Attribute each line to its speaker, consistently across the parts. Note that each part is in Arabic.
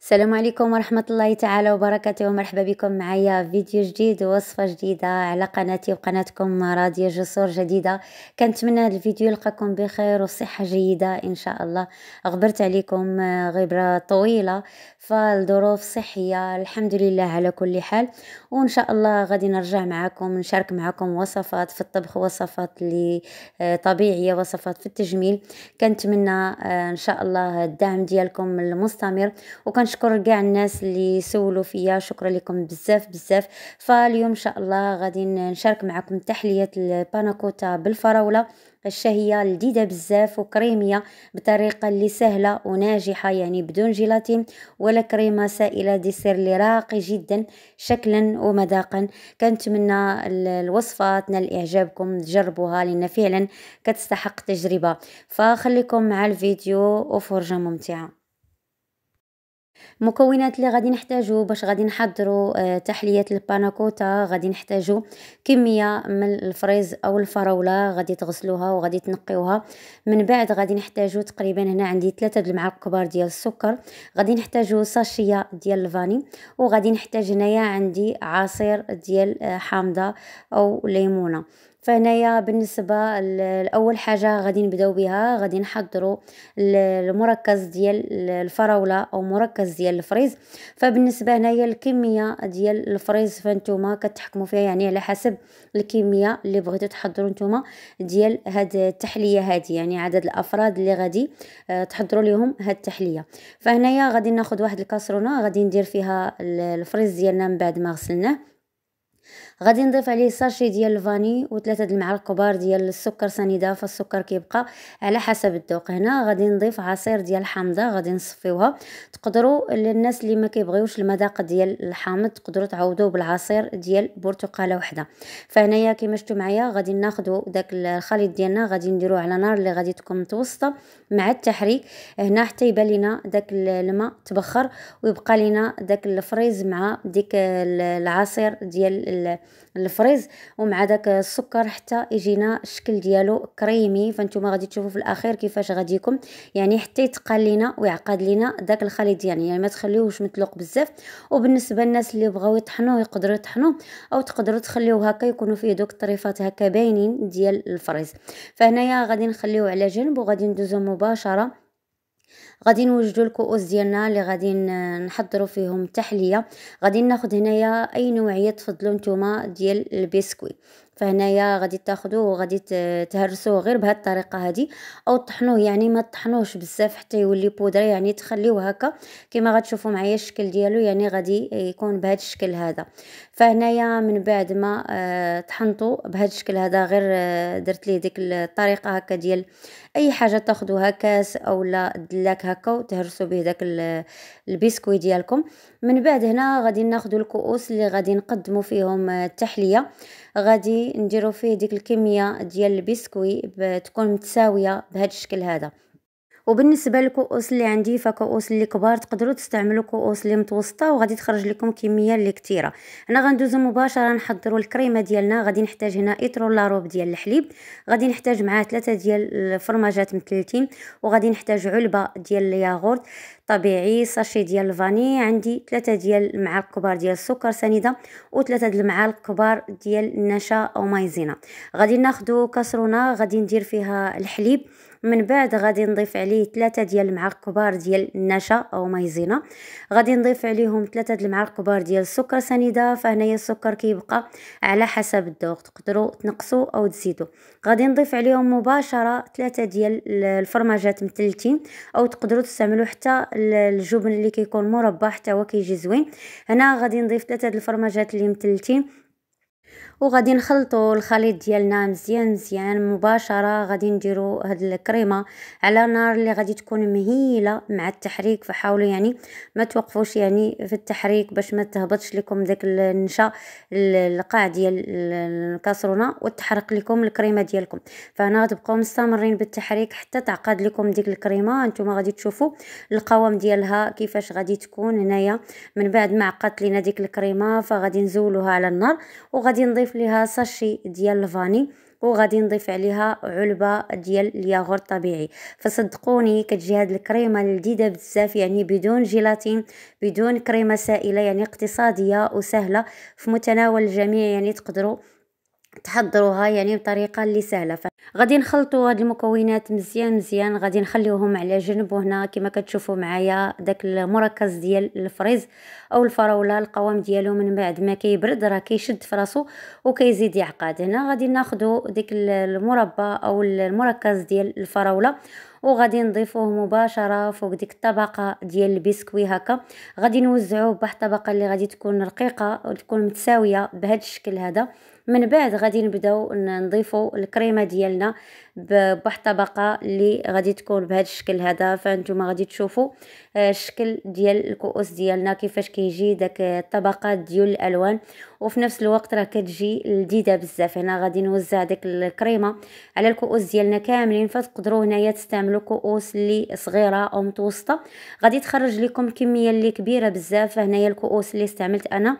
Speaker 1: السلام عليكم ورحمة الله تعالى وبركاته ومرحبا بكم معايا فيديو جديد ووصفة جديدة على قناتي وقناتكم راضية جسور جديدة كنتمنى هذا الفيديو يلقاكم بخير وصحة جيدة إن شاء الله غبرت عليكم غبرة طويلة فالظروف صحية الحمد لله على كل حال وإن شاء الله غادي نرجع معكم نشارك معكم وصفات في الطبخ وصفات طبيعية وصفات في التجميل كنتمنى آه، إن شاء الله الدعم ديالكم المستمر وكان كنشكر كاع الناس اللي سولوا فيا شكرا لكم بزاف بزاف فاليوم ان شاء الله غادي نشارك معكم تحليه الباناكوتا بالفراوله الشهيه لذيذه بزاف وكريميه بطريقه اللي سهله وناجحه يعني بدون جيلاتين ولا كريمه سائله ديسير اللي راقي جدا شكلا ومذاقا كنتمنى الوصفه تنال اعجابكم تجربوها لان فعلا كتستحق تجربه فخليكم مع الفيديو وفرجه ممتعه مكونات اللي غادي نحتاجو باش غادي نحضرو آه، تحليه الباناكوتا غادي نحتاجو كميه من الفريز او الفراوله غادي تغسلوها وغادي تنقيوها من بعد غادي نحتاجو تقريبا هنا عندي ثلاثة المعالق كبار ديال السكر غادي نحتاجو ساشيه ديال الفاني وغادي نحتاج هنايا عندي عصير ديال آه، حامضه او ليمونه فهنايا بالنسبه لاول حاجه غادي نبداو بها غادي نحضروا المركز ديال الفراوله او مركز ديال الفريز فبالنسبه هنايا الكميه ديال الفريز فانتوما كتحكموا فيها يعني على حسب الكميه اللي بغيتوا تحضروا نتوما ديال هاد التحليه هادي يعني عدد الافراد اللي غادي آه، تحضروا لهم هاد التحليه فهنايا غادي ناخذ واحد الكاسرونه غادي ندير فيها الفريز ديالنا من بعد ما غسلناه غادي نضيف عليه ساشي ديال الفاني وثلاثه د المعالق كبار ديال السكر سنيده فالسكر كيبقى على حسب الذوق هنا غادي نضيف عصير ديال الحامضه غادي نصفيوها تقدروا للناس اللي ما كيبغيوش المذاق ديال الحامض تقدروا تعوضوه بالعصير ديال برتقاله وحده فهنايا كما شفتوا معايا غادي ناخذوا داك الخليط ديالنا غادي نديروه على نار اللي غادي تكون متوسطه مع التحريك هنا حتى يبان لينا داك الماء تبخر ويبقى لينا داك الفريز مع ديك العصير ديال الفريز ومع داك السكر حتى يجينا الشكل ديالو كريمي فانتوما غادي تشوفوا في الاخير كيفاش غادي يكون يعني حتى يتقال لينا ويعقد لينا داك الخليط يعني, يعني ما تخليوهش مطلوق بزاف وبالنسبه للناس اللي بغاو يطحنوه يقدروا يطحنوه او تقدروا تخليوه هكا يكونوا فيه دوك الطريفات هكا باينين ديال الفريز فهنايا غادي نخليوه على جنب وغادي ندوزو مباشره غادي نوجدوا الكؤوس ديالنا اللي غادي نحضروا فيهم التحليه غادي ناخذ هنايا اي نوعيه تفضلوا نتوما ديال البسكوي فهنايا غادي تاخذوه وغادي تهرسوه غير بهاد الطريقه هادي او طحنوه يعني ما طحنوش بزاف حتى يولي بودره يعني تخليوه هكا كما غتشوفوا معايا الشكل ديالو يعني غادي يكون بهاد الشكل هذا فهنايا من بعد ما آه، طحنتو بهاد الشكل هذا غير آه، درت ليه ديك الطريقه هكا ديال اي حاجه تاخذوها كاس او لا دلاك هكا وتهرسوا به داك البسكوي ديالكم من بعد هنا غادي ناخذ الكؤوس اللي غادي نقدمو فيهم آه، التحليه غادي نديرو فيه ديك الكميه ديال البسكوي تكون متساويه بهذا الشكل هذا وبالنسبه للكؤوس اللي عندي فكؤوس اللي كبار تقدروا تستعملوا كؤوس اللي متوسطه وغادي تخرج لكم كميه اللي كثيره انا غندوزو مباشره نحضروا الكريمه ديالنا غادي نحتاج هنا اترو لاروب ديال الحليب غادي نحتاج معاه ثلاثه ديال الفرماجات متلتين وغادي نحتاج علبه ديال الياغورت طبيعي ساشي ديال الفاني عندي ثلاثه ديال المعالق كبار ديال السكر سنيده وثلاثه ديال المعالق كبار ديال النشا او مايزينا غادي ناخذ كاسرونه غادي ندير فيها الحليب من بعد غادي نضيف عليه ثلاثة ديال المعالق كبار ديال النشا او مايزينا غادي نضيف عليهم ثلاثة ديال المعالق كبار ديال السكر سنيده فهنايا السكر كيبقى على حسب الذوق تقدروا تنقصوا او تزيدوا غادي نضيف عليهم مباشره ثلاثة ديال الفرماجات مثلتين او تقدروا تستعملوا حتى الجبن اللي كيكون مربى حتى هو كيجي زوين هنا غادي نضيف ثلاثة ديال الفرماجات اللي مثلتين وغادي نخلطوا الخليط ديالنا مزيان مزيان مباشره غادي نديروا هاد الكريمه على نار اللي غادي تكون مهيله مع التحريك فحاولوا يعني ما توقفوش يعني في التحريك باش ما تهبطش لكم داك النشا القاع ديال الكاسرونه وتحرق لكم الكريمه ديالكم فهنا غتبقاو مستمرين بالتحريك حتى تعقد لكم ديك الكريمه نتوما غادي تشوفوا القوام ديالها كيفاش غادي تكون هنايا من بعد ما عقدت لينا ديك الكريمه فغادي نزولوها على النار وغادي نضيف نضيف ليها ساشي ديال الفاني وغادي نضيف عليها علبه ديال الياغور طبيعي فصدقوني كتجي هاد الكريمه لذيذه بزاف يعني بدون جيلاتين بدون كريمه سائله يعني اقتصاديه وسهله في متناول الجميع يعني تقدروا تحضروها يعني بطريقه اللي سهله غادي نخلطوا هاد المكونات مزيان مزيان غادي نخليوهم على جنب وهنا كما كتشوفوا معايا داك المركز ديال الفريز او الفراوله القوام ديالو من بعد ما كيبرد راه كيشد في راسو وكيزيد يعقد هنا غادي ناخذوا ديك المربى او المركز ديال الفراوله وغادي نضيفوه مباشره فوق ديك الطبقه ديال البسكوي هكا غادي نوزعوه بواحد الطبقه اللي غادي تكون رقيقه وتكون متساويه بهذا الشكل هذا من بعد غادي نبداو نضيفو الكريمه ديالنا بواحد الطبقه اللي غادي تكون بهذا الشكل هذا فانتوما غادي تشوفوا آه، الشكل ديال الكؤوس ديالنا كيفاش كيجي داك الطبقات ديال الالوان وفي نفس الوقت راه كتجي لذيذه بزاف هنا غادي نوزع ديك الكريمه على الكؤوس ديالنا كاملين فتقدروا هنايا تستعملوا تعملوا كؤوس اللي صغيره او متوسطه غادي تخرج لكم كميه اللي كبيره بزاف فهنايا الكؤوس اللي استعملت انا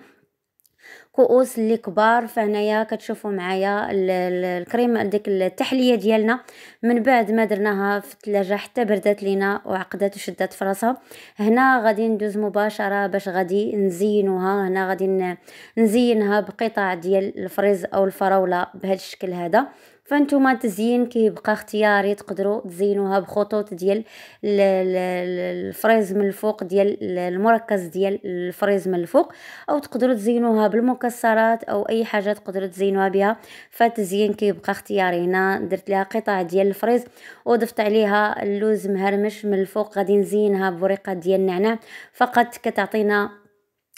Speaker 1: كؤوس اللي كبار فهنايا كتشوفوا معايا الكريم ديك التحليه ديالنا من بعد ما درناها في الثلاجه حتى بردات لينا وعقدات وشدات في راسها هنا غادي ندوز مباشره باش غادي نزينوها هنا غادي نزينها بقطع ديال الفريز او الفراوله بهذا الشكل هذا فانتوما التزيين كيبقى اختياري تقدروا تزينوها بخطوط ديال الفريز من الفوق ديال المركز ديال الفريز من الفوق او تقدروا تزينوها بالمكسرات او اي حاجه تقدروا تزينوها بها فالتزيين كيبقى اختياري هنا درت لها قطع ديال الفريز وضفت عليها اللوز مهرمش من الفوق غادي نزينها بورقه ديال النعناع فقط كتعطينا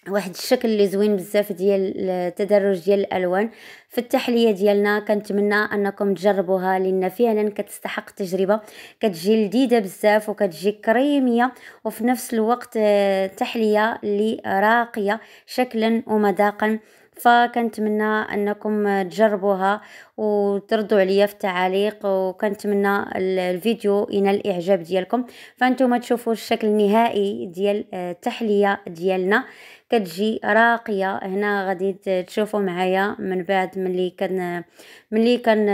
Speaker 1: واحد الشكل اللي زوين بزاف ديال التدرج ديال الالوان في التحليه ديالنا كنتمنى انكم تجربوها لان فعلا كتستحق التجربه كتجي لذيذه بزاف وكتجي كريميه وفي نفس الوقت آه، تحليه اللي راقيه شكلا ومذاقا فكنتمنى انكم تجربوها وتردوا عليا في التعاليق وكنتمنى الفيديو ينال الاعجاب ديالكم فانتم تشوفوا الشكل النهائي ديال آه، التحليه ديالنا كتجي راقيه هنا غادي تشوفوا معايا من بعد ملي كن ملي كن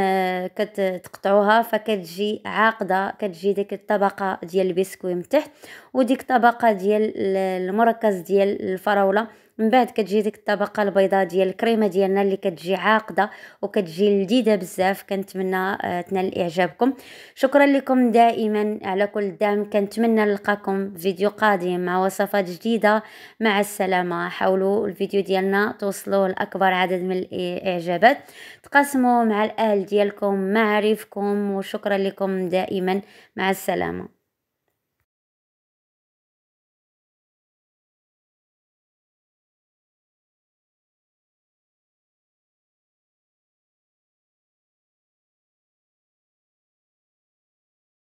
Speaker 1: كتقطعوها فكتجي عاقده كتجي ديك الطبقه ديال البسكويت من تحت وديك الطبقه ديال المركز ديال الفراوله من بعد كتجي ديك الطبقه البيضاء ديال الكريمه ديالنا اللي كتجي عاقده وكتجي لذيذه بزاف كنتمنى آه، تنال اعجابكم شكرا لكم دائما على كل دعم كنتمنى نلقاكم فيديو قادم مع وصفات جديده مع السلامه حاولوا الفيديو ديالنا توصلوا لاكبر عدد من الاعجابات تقاسموا مع الاهل ديالكم معارفكم وشكرا لكم دائما مع السلامه